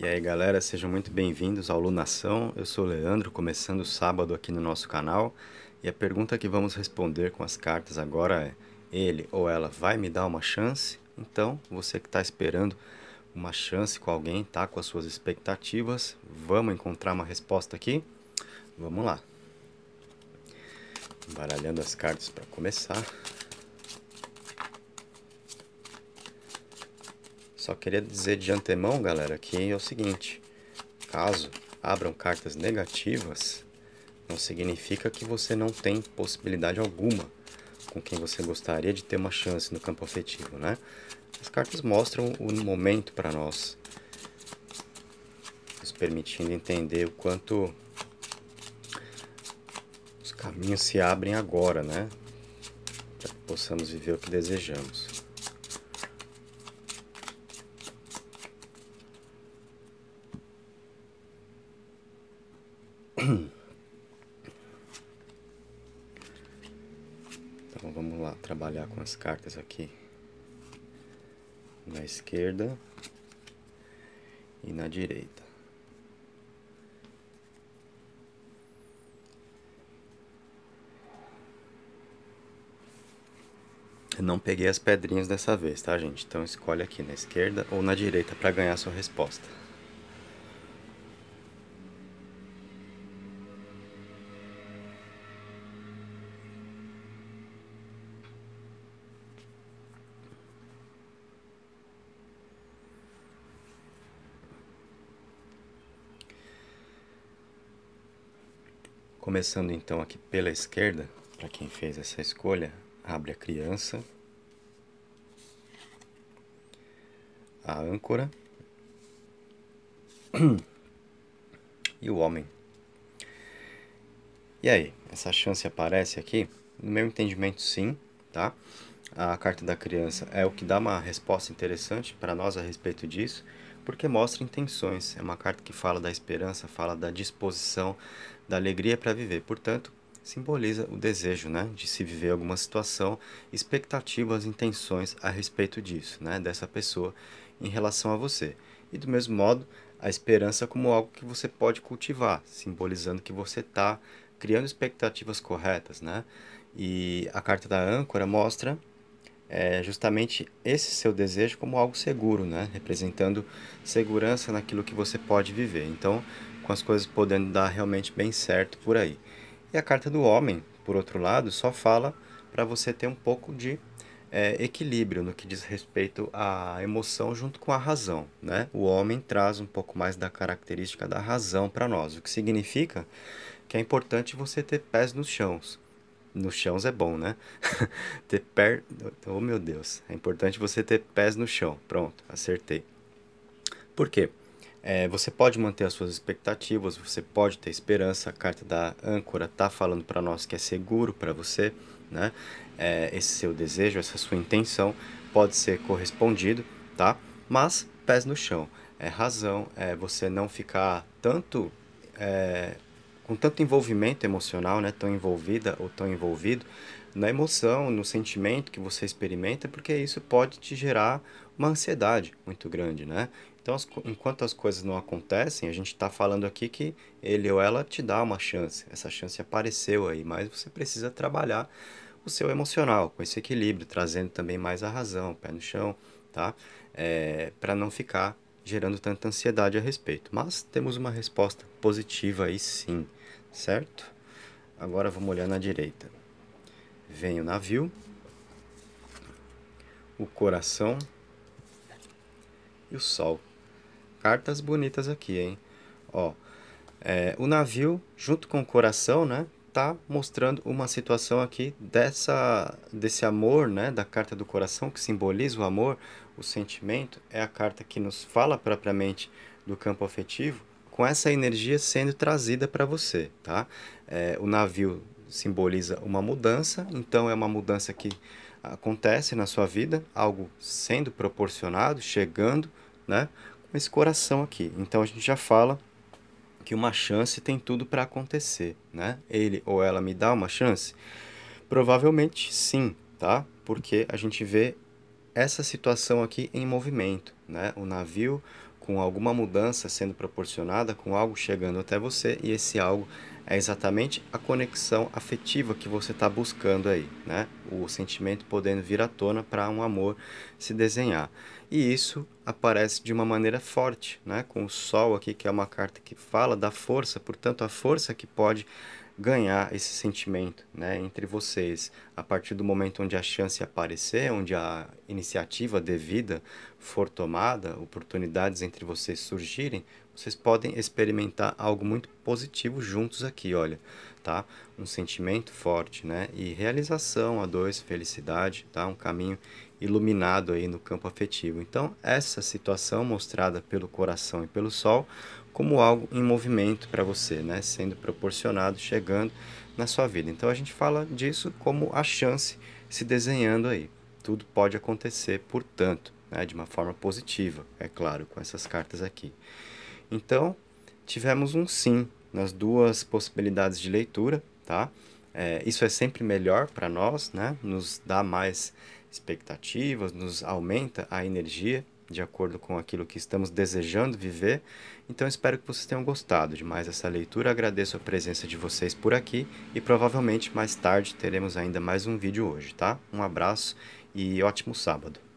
E aí galera, sejam muito bem-vindos ao Lunação. Eu sou o Leandro, começando o sábado aqui no nosso canal. E a pergunta que vamos responder com as cartas agora é: ele ou ela vai me dar uma chance? Então, você que está esperando uma chance com alguém, tá com as suas expectativas, vamos encontrar uma resposta aqui? Vamos lá. Baralhando as cartas para começar. Só queria dizer de antemão, galera, que é o seguinte: caso abram cartas negativas, não significa que você não tem possibilidade alguma com quem você gostaria de ter uma chance no campo afetivo, né? As cartas mostram o momento para nós, nos permitindo entender o quanto os caminhos se abrem agora, né? Para que possamos viver o que desejamos. Então vamos lá trabalhar com as cartas aqui na esquerda e na direita. Eu não peguei as pedrinhas dessa vez, tá, gente? Então escolhe aqui na esquerda ou na direita para ganhar a sua resposta. Começando então aqui pela esquerda, para quem fez essa escolha, abre a criança, a âncora e o homem. E aí, essa chance aparece aqui? No meu entendimento, sim, tá? a carta da criança é o que dá uma resposta interessante para nós a respeito disso, porque mostra intenções. É uma carta que fala da esperança, fala da disposição, da alegria para viver. Portanto, simboliza o desejo né, de se viver alguma situação, expectativas, intenções a respeito disso, né, dessa pessoa em relação a você. E do mesmo modo, a esperança como algo que você pode cultivar, simbolizando que você está criando expectativas corretas. Né? E a carta da âncora mostra é, justamente esse seu desejo como algo seguro, né? representando segurança naquilo que você pode viver. Então, com as coisas podendo dar realmente bem certo por aí. E a carta do homem, por outro lado, só fala para você ter um pouco de é, equilíbrio no que diz respeito à emoção junto com a razão. Né? O homem traz um pouco mais da característica da razão para nós, o que significa que é importante você ter pés nos chãos, no chão é bom, né? ter pé. Oh meu Deus, é importante você ter pés no chão. Pronto, acertei. Por quê? É, você pode manter as suas expectativas, você pode ter esperança. A carta da âncora está falando para nós que é seguro para você, né? É, esse seu desejo, essa sua intenção pode ser correspondido, tá? Mas pés no chão. É razão, é você não ficar tanto é, com tanto envolvimento emocional, né, tão envolvida ou tão envolvido na emoção, no sentimento que você experimenta, porque isso pode te gerar uma ansiedade muito grande, né? Então, as, enquanto as coisas não acontecem, a gente está falando aqui que ele ou ela te dá uma chance. Essa chance apareceu aí, mas você precisa trabalhar o seu emocional com esse equilíbrio, trazendo também mais a razão, pé no chão, tá? É, eh, Para não ficar gerando tanta ansiedade a respeito. Mas temos uma resposta positiva aí sim certo? Agora vamos olhar na direita. Vem o navio, o coração e o sol. Cartas bonitas aqui, hein? Ó, é, o navio junto com o coração, né? Tá mostrando uma situação aqui dessa desse amor, né? Da carta do coração que simboliza o amor, o sentimento. É a carta que nos fala propriamente do campo afetivo com essa energia sendo trazida para você, tá? É, o navio simboliza uma mudança, então é uma mudança que acontece na sua vida, algo sendo proporcionado, chegando, né? Com esse coração aqui. Então a gente já fala que uma chance tem tudo para acontecer, né? Ele ou ela me dá uma chance? Provavelmente sim, tá? Porque a gente vê essa situação aqui em movimento, né? O navio com alguma mudança sendo proporcionada, com algo chegando até você, e esse algo é exatamente a conexão afetiva que você está buscando aí, né? O sentimento podendo vir à tona para um amor se desenhar. E isso aparece de uma maneira forte, né? Com o Sol aqui, que é uma carta que fala da força, portanto, a força que pode ganhar esse sentimento né, entre vocês. A partir do momento onde a chance aparecer, onde a iniciativa devida for tomada, oportunidades entre vocês surgirem, vocês podem experimentar algo muito positivo juntos aqui, olha, tá? Um sentimento forte, né? E realização a dois, felicidade, tá? Um caminho iluminado aí no campo afetivo. Então, essa situação mostrada pelo coração e pelo sol como algo em movimento para você, né? sendo proporcionado, chegando na sua vida. Então a gente fala disso como a chance se desenhando aí. Tudo pode acontecer, portanto, né? de uma forma positiva, é claro, com essas cartas aqui. Então, tivemos um sim nas duas possibilidades de leitura, tá? É, isso é sempre melhor para nós, né? Nos dá mais expectativas, nos aumenta a energia de acordo com aquilo que estamos desejando viver. Então espero que vocês tenham gostado de mais essa leitura. Agradeço a presença de vocês por aqui e provavelmente mais tarde teremos ainda mais um vídeo hoje, tá? Um abraço e ótimo sábado.